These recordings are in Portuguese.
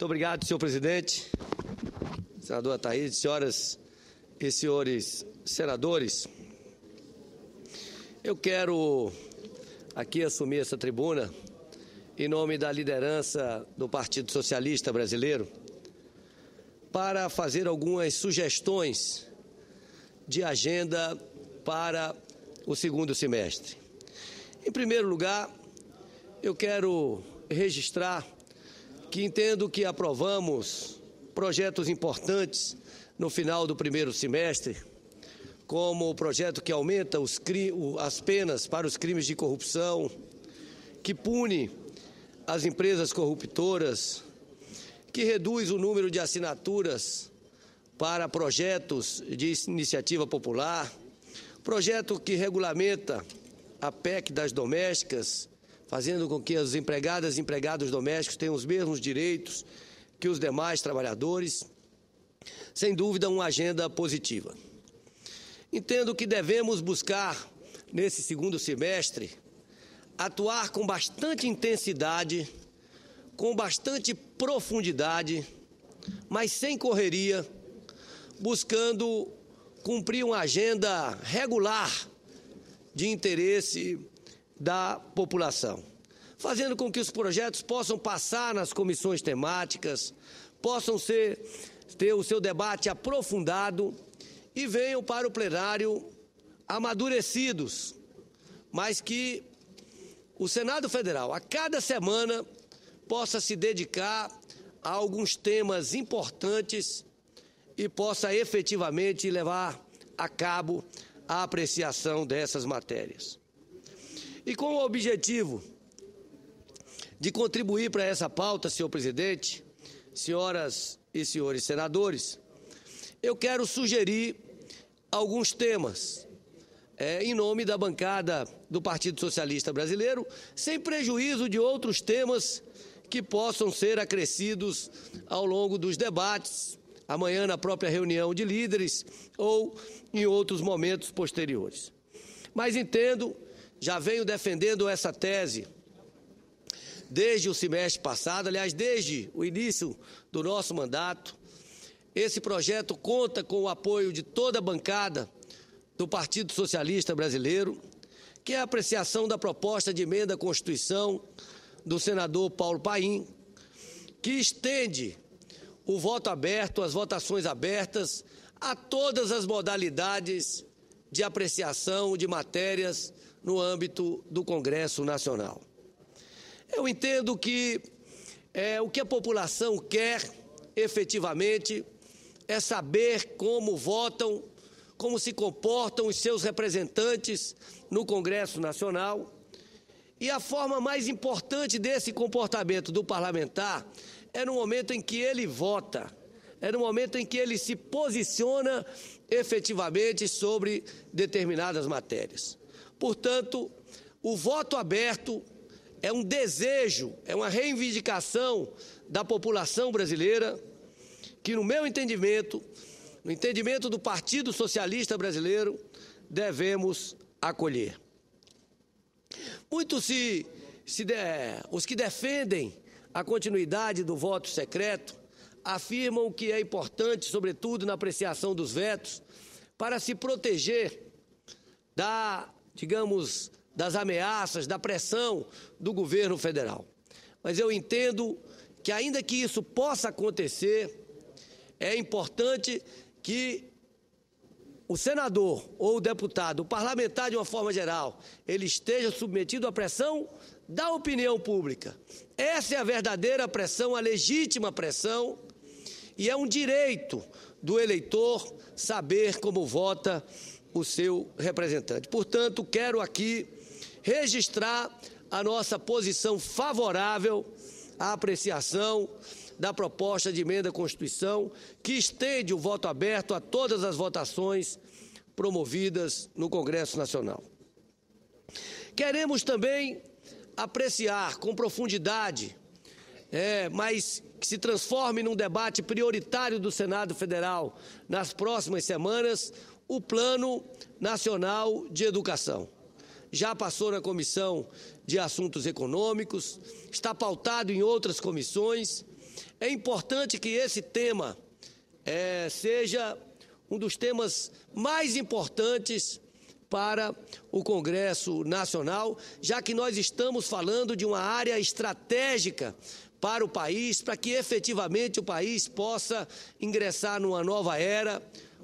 Muito obrigado, senhor presidente, senador Ataíde, senhoras e senhores senadores. Eu quero aqui assumir essa tribuna em nome da liderança do Partido Socialista Brasileiro para fazer algumas sugestões de agenda para o segundo semestre. Em primeiro lugar, eu quero registrar que entendo que aprovamos projetos importantes no final do primeiro semestre, como o projeto que aumenta os, as penas para os crimes de corrupção, que pune as empresas corruptoras, que reduz o número de assinaturas para projetos de iniciativa popular, projeto que regulamenta a PEC das domésticas fazendo com que as empregadas e empregados domésticos tenham os mesmos direitos que os demais trabalhadores. Sem dúvida, uma agenda positiva. Entendo que devemos buscar, nesse segundo semestre, atuar com bastante intensidade, com bastante profundidade, mas sem correria, buscando cumprir uma agenda regular de interesse da população, fazendo com que os projetos possam passar nas comissões temáticas, possam ser, ter o seu debate aprofundado e venham para o plenário amadurecidos, mas que o Senado Federal, a cada semana, possa se dedicar a alguns temas importantes e possa efetivamente levar a cabo a apreciação dessas matérias. E com o objetivo de contribuir para essa pauta, senhor presidente, senhoras e senhores senadores, eu quero sugerir alguns temas é, em nome da bancada do Partido Socialista Brasileiro, sem prejuízo de outros temas que possam ser acrescidos ao longo dos debates, amanhã na própria reunião de líderes ou em outros momentos posteriores. Mas entendo já venho defendendo essa tese desde o semestre passado, aliás, desde o início do nosso mandato. Esse projeto conta com o apoio de toda a bancada do Partido Socialista Brasileiro, que é a apreciação da proposta de emenda à Constituição do senador Paulo Paim, que estende o voto aberto, as votações abertas, a todas as modalidades de apreciação de matérias no âmbito do Congresso Nacional. Eu entendo que é, o que a população quer efetivamente é saber como votam, como se comportam os seus representantes no Congresso Nacional. E a forma mais importante desse comportamento do parlamentar é no momento em que ele vota é no momento em que ele se posiciona efetivamente sobre determinadas matérias. Portanto, o voto aberto é um desejo, é uma reivindicação da população brasileira que, no meu entendimento, no entendimento do Partido Socialista Brasileiro, devemos acolher. Muito se, se de, os que defendem a continuidade do voto secreto afirmam que é importante, sobretudo na apreciação dos vetos, para se proteger da, digamos, das ameaças, da pressão do governo federal. Mas eu entendo que, ainda que isso possa acontecer, é importante que o senador ou o deputado, o parlamentar de uma forma geral, ele esteja submetido à pressão da opinião pública. Essa é a verdadeira pressão, a legítima pressão e é um direito do eleitor saber como vota o seu representante. Portanto, quero aqui registrar a nossa posição favorável à apreciação da proposta de emenda à Constituição, que estende o voto aberto a todas as votações promovidas no Congresso Nacional. Queremos também apreciar com profundidade, é, mas que se transforme num debate prioritário do Senado Federal nas próximas semanas o Plano Nacional de Educação. Já passou na Comissão de Assuntos Econômicos, está pautado em outras comissões. É importante que esse tema é, seja um dos temas mais importantes para o Congresso Nacional, já que nós estamos falando de uma área estratégica para o país, para que efetivamente o país possa ingressar numa nova era,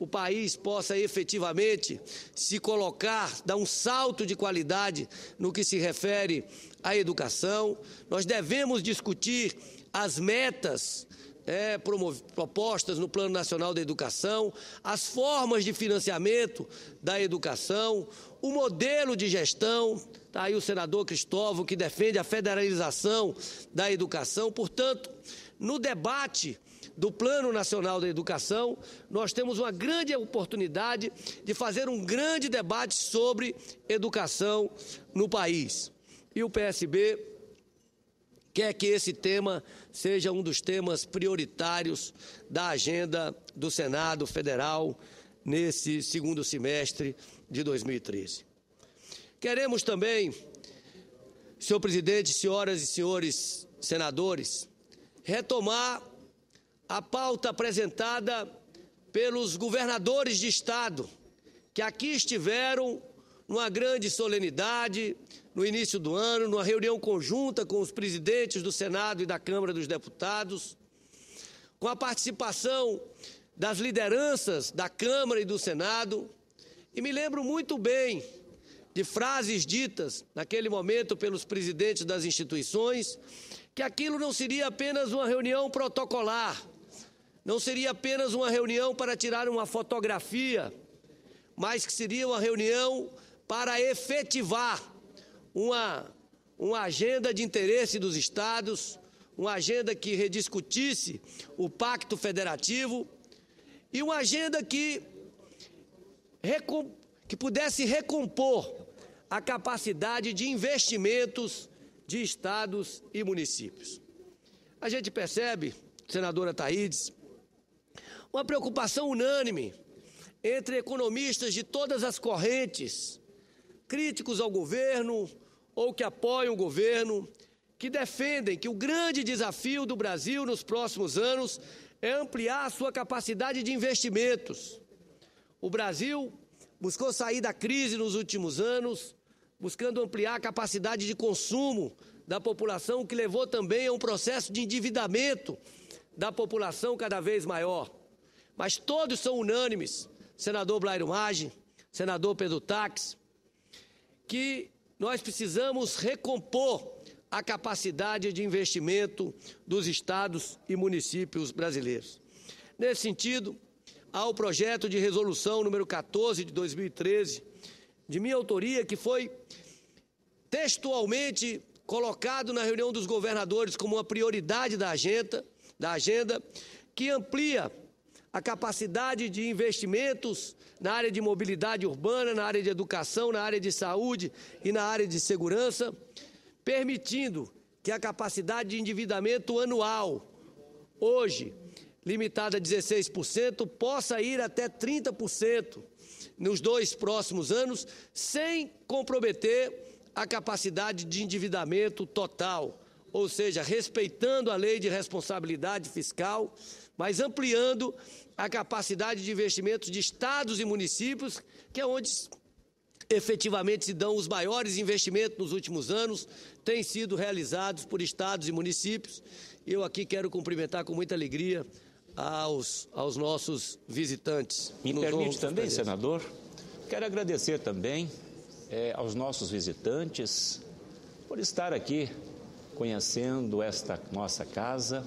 o país possa efetivamente se colocar, dar um salto de qualidade no que se refere à educação. Nós devemos discutir as metas é, propostas no Plano Nacional da Educação, as formas de financiamento da educação, o modelo de gestão. Está aí o senador Cristóvão, que defende a federalização da educação. Portanto, no debate do Plano Nacional da Educação, nós temos uma grande oportunidade de fazer um grande debate sobre educação no país. E o PSB quer que esse tema seja um dos temas prioritários da agenda do Senado Federal nesse segundo semestre de 2013. Queremos também, senhor presidente, senhoras e senhores senadores, retomar a pauta apresentada pelos governadores de estado que aqui estiveram numa grande solenidade, no início do ano, numa reunião conjunta com os presidentes do Senado e da Câmara dos Deputados, com a participação das lideranças da Câmara e do Senado, e me lembro muito bem de frases ditas naquele momento pelos presidentes das instituições, que aquilo não seria apenas uma reunião protocolar, não seria apenas uma reunião para tirar uma fotografia, mas que seria uma reunião para efetivar uma, uma agenda de interesse dos estados, uma agenda que rediscutisse o pacto federativo e uma agenda que, que pudesse recompor a capacidade de investimentos de estados e municípios. A gente percebe, senadora Taides, uma preocupação unânime entre economistas de todas as correntes críticos ao governo ou que apoiam o governo, que defendem que o grande desafio do Brasil nos próximos anos é ampliar sua capacidade de investimentos. O Brasil buscou sair da crise nos últimos anos, buscando ampliar a capacidade de consumo da população, que levou também a um processo de endividamento da população cada vez maior. Mas todos são unânimes, senador Blairo Maggi, senador Pedro Taques, que nós precisamos recompor a capacidade de investimento dos estados e municípios brasileiros. Nesse sentido, há o projeto de resolução número 14 de 2013, de minha autoria, que foi textualmente colocado na reunião dos governadores como uma prioridade da agenda, da agenda que amplia a capacidade de investimentos na área de mobilidade urbana, na área de educação, na área de saúde e na área de segurança, permitindo que a capacidade de endividamento anual, hoje limitada a 16%, possa ir até 30% nos dois próximos anos, sem comprometer a capacidade de endividamento total, ou seja, respeitando a lei de responsabilidade fiscal mas ampliando a capacidade de investimentos de estados e municípios, que é onde efetivamente se dão os maiores investimentos nos últimos anos, têm sido realizados por estados e municípios. Eu aqui quero cumprimentar com muita alegria aos, aos nossos visitantes. Me permite também, senador, quero agradecer também é, aos nossos visitantes por estar aqui conhecendo esta nossa casa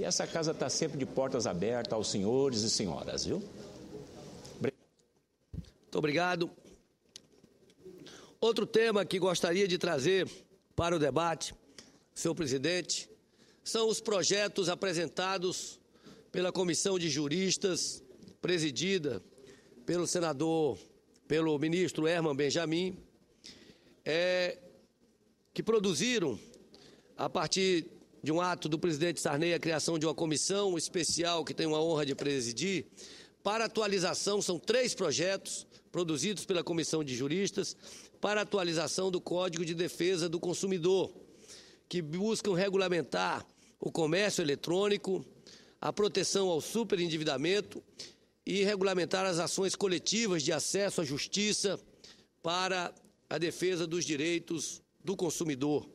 e essa casa está sempre de portas abertas aos senhores e senhoras, viu? Muito obrigado. Outro tema que gostaria de trazer para o debate, senhor presidente, são os projetos apresentados pela comissão de juristas presidida pelo senador, pelo ministro Herman Benjamin, é, que produziram, a partir de um ato do presidente Sarney, a criação de uma comissão especial que tenho a honra de presidir. Para atualização, são três projetos produzidos pela comissão de juristas para atualização do Código de Defesa do Consumidor, que buscam regulamentar o comércio eletrônico, a proteção ao superendividamento e regulamentar as ações coletivas de acesso à justiça para a defesa dos direitos do consumidor.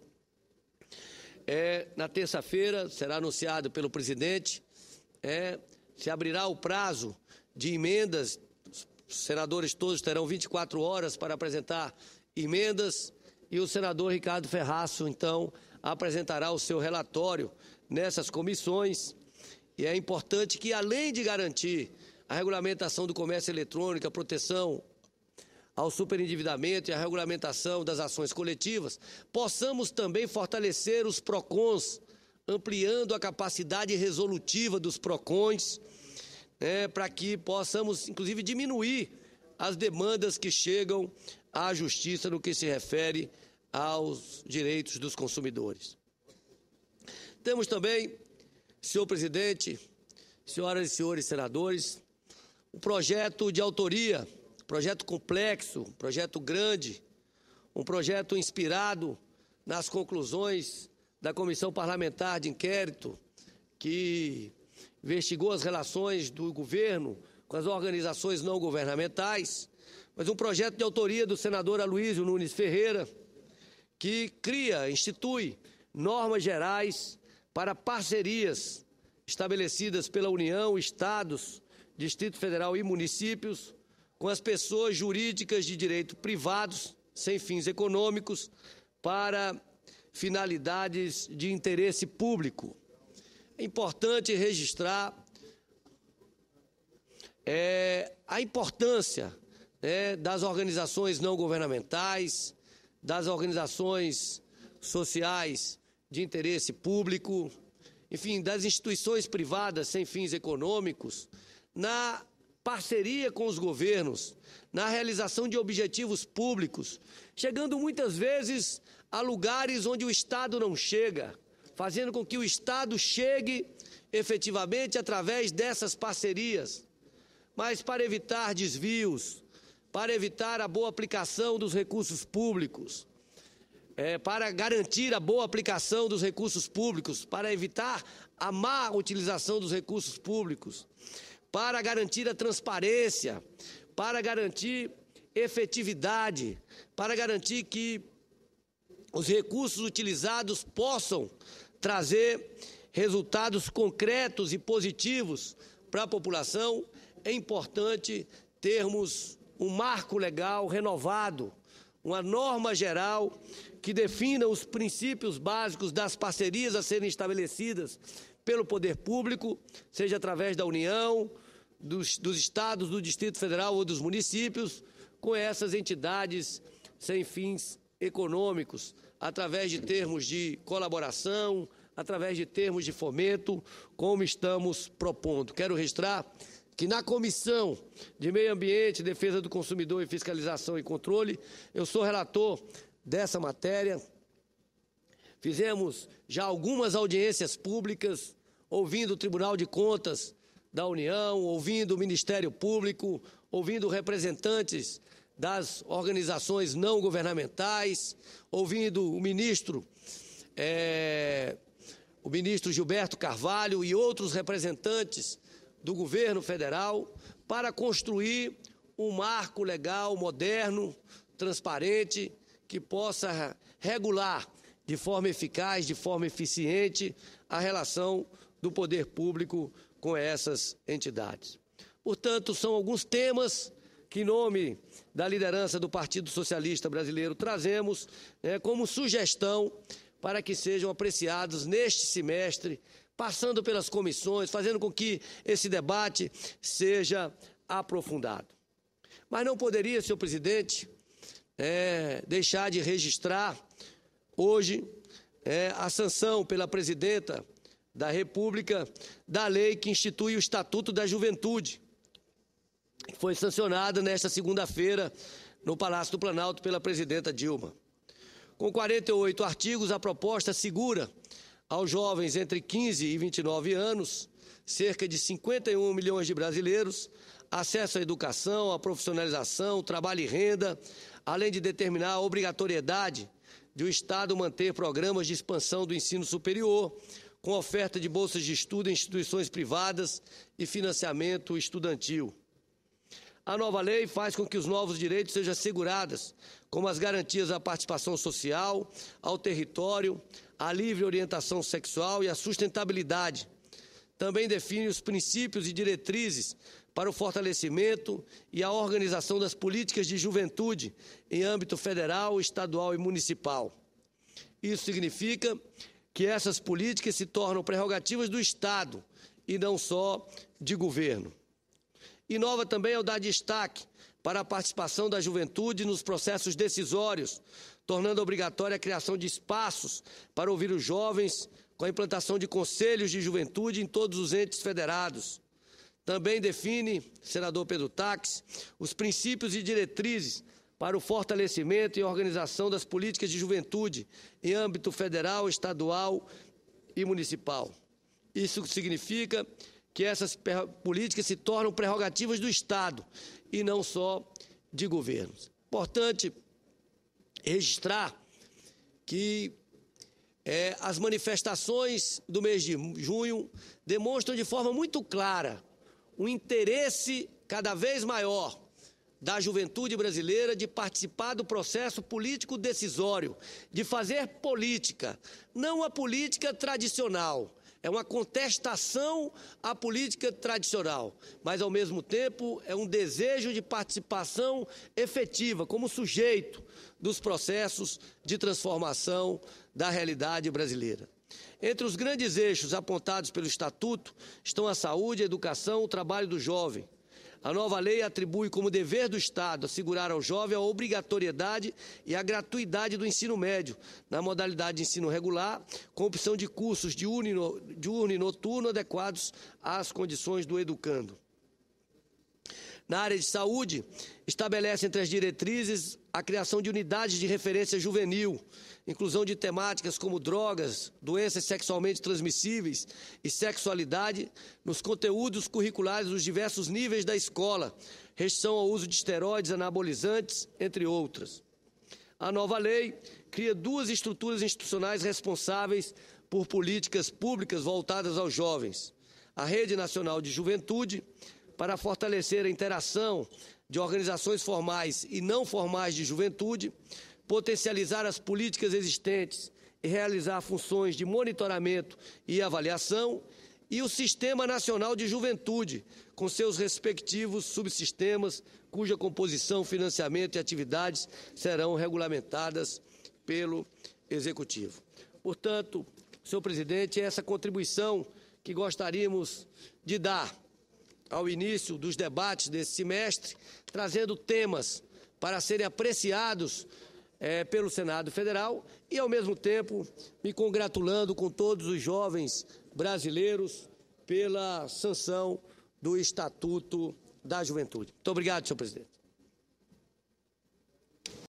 É, na terça-feira será anunciado pelo presidente, é, se abrirá o prazo de emendas. Os senadores todos terão 24 horas para apresentar emendas e o senador Ricardo Ferraço, então, apresentará o seu relatório nessas comissões. E é importante que, além de garantir a regulamentação do comércio eletrônico, a proteção ao superendividamento e à regulamentação das ações coletivas, possamos também fortalecer os PROCONs, ampliando a capacidade resolutiva dos PROCONs, né, para que possamos, inclusive, diminuir as demandas que chegam à justiça no que se refere aos direitos dos consumidores. Temos também, senhor presidente, senhoras e senhores senadores, o um projeto de autoria Projeto complexo, projeto grande, um projeto inspirado nas conclusões da Comissão Parlamentar de Inquérito, que investigou as relações do governo com as organizações não governamentais, mas um projeto de autoria do senador Aloysio Nunes Ferreira, que cria, institui normas gerais para parcerias estabelecidas pela União, Estados, Distrito Federal e municípios com as pessoas jurídicas de direito privados, sem fins econômicos, para finalidades de interesse público. É importante registrar é, a importância né, das organizações não governamentais, das organizações sociais de interesse público, enfim, das instituições privadas sem fins econômicos, na parceria com os governos, na realização de objetivos públicos, chegando muitas vezes a lugares onde o Estado não chega, fazendo com que o Estado chegue efetivamente através dessas parcerias. Mas para evitar desvios, para evitar a boa aplicação dos recursos públicos, é, para garantir a boa aplicação dos recursos públicos, para evitar a má utilização dos recursos públicos para garantir a transparência, para garantir efetividade, para garantir que os recursos utilizados possam trazer resultados concretos e positivos para a população, é importante termos um marco legal renovado, uma norma geral que defina os princípios básicos das parcerias a serem estabelecidas pelo poder público, seja através da União, dos, dos estados, do Distrito Federal ou dos municípios com essas entidades sem fins econômicos, através de termos de colaboração, através de termos de fomento, como estamos propondo. Quero registrar que na Comissão de Meio Ambiente, Defesa do Consumidor e Fiscalização e Controle, eu sou relator dessa matéria. Fizemos já algumas audiências públicas, ouvindo o Tribunal de Contas da União, ouvindo o Ministério Público, ouvindo representantes das organizações não governamentais, ouvindo o ministro, é, o ministro Gilberto Carvalho e outros representantes do governo federal para construir um marco legal moderno, transparente, que possa regular de forma eficaz, de forma eficiente, a relação do poder público com essas entidades. Portanto, são alguns temas que, em nome da liderança do Partido Socialista Brasileiro, trazemos né, como sugestão para que sejam apreciados neste semestre, passando pelas comissões, fazendo com que esse debate seja aprofundado. Mas não poderia, senhor presidente, é, deixar de registrar hoje é, a sanção pela presidenta da República da lei que institui o Estatuto da Juventude, que foi sancionada nesta segunda-feira no Palácio do Planalto pela presidenta Dilma. Com 48 artigos, a proposta segura aos jovens entre 15 e 29 anos, cerca de 51 milhões de brasileiros, acesso à educação, à profissionalização, trabalho e renda, além de determinar a obrigatoriedade de o Estado manter programas de expansão do ensino superior, com oferta de bolsas de estudo em instituições privadas e financiamento estudantil. A nova lei faz com que os novos direitos sejam assegurados, como as garantias à participação social, ao território, à livre orientação sexual e à sustentabilidade. Também define os princípios e diretrizes para o fortalecimento e a organização das políticas de juventude em âmbito federal, estadual e municipal. Isso significa que essas políticas se tornam prerrogativas do Estado e não só de governo. Inova também ao dar destaque para a participação da juventude nos processos decisórios, tornando obrigatória a criação de espaços para ouvir os jovens, com a implantação de conselhos de juventude em todos os entes federados. Também define, senador Pedro Tax, os princípios e diretrizes para o fortalecimento e organização das políticas de juventude em âmbito federal, estadual e municipal. Isso significa que essas políticas se tornam prerrogativas do Estado e não só de governos. Importante registrar que é, as manifestações do mês de junho demonstram de forma muito clara um interesse cada vez maior da juventude brasileira de participar do processo político decisório, de fazer política, não a política tradicional. É uma contestação à política tradicional, mas ao mesmo tempo é um desejo de participação efetiva como sujeito dos processos de transformação da realidade brasileira. Entre os grandes eixos apontados pelo Estatuto estão a saúde, a educação, o trabalho do jovem, a nova lei atribui como dever do Estado assegurar ao jovem a obrigatoriedade e a gratuidade do ensino médio, na modalidade de ensino regular, com opção de cursos diurno, e noturno adequados às condições do educando. Na área de saúde, estabelece entre as diretrizes a criação de unidades de referência juvenil, inclusão de temáticas como drogas, doenças sexualmente transmissíveis e sexualidade nos conteúdos curriculares dos diversos níveis da escola, restrição ao uso de esteroides, anabolizantes, entre outras. A nova lei cria duas estruturas institucionais responsáveis por políticas públicas voltadas aos jovens: a Rede Nacional de Juventude, para fortalecer a interação, de organizações formais e não formais de juventude, potencializar as políticas existentes e realizar funções de monitoramento e avaliação, e o Sistema Nacional de Juventude, com seus respectivos subsistemas, cuja composição, financiamento e atividades serão regulamentadas pelo Executivo. Portanto, senhor presidente, é essa contribuição que gostaríamos de dar ao início dos debates desse semestre, trazendo temas para serem apreciados é, pelo Senado Federal e, ao mesmo tempo, me congratulando com todos os jovens brasileiros pela sanção do Estatuto da Juventude. Muito obrigado, senhor presidente.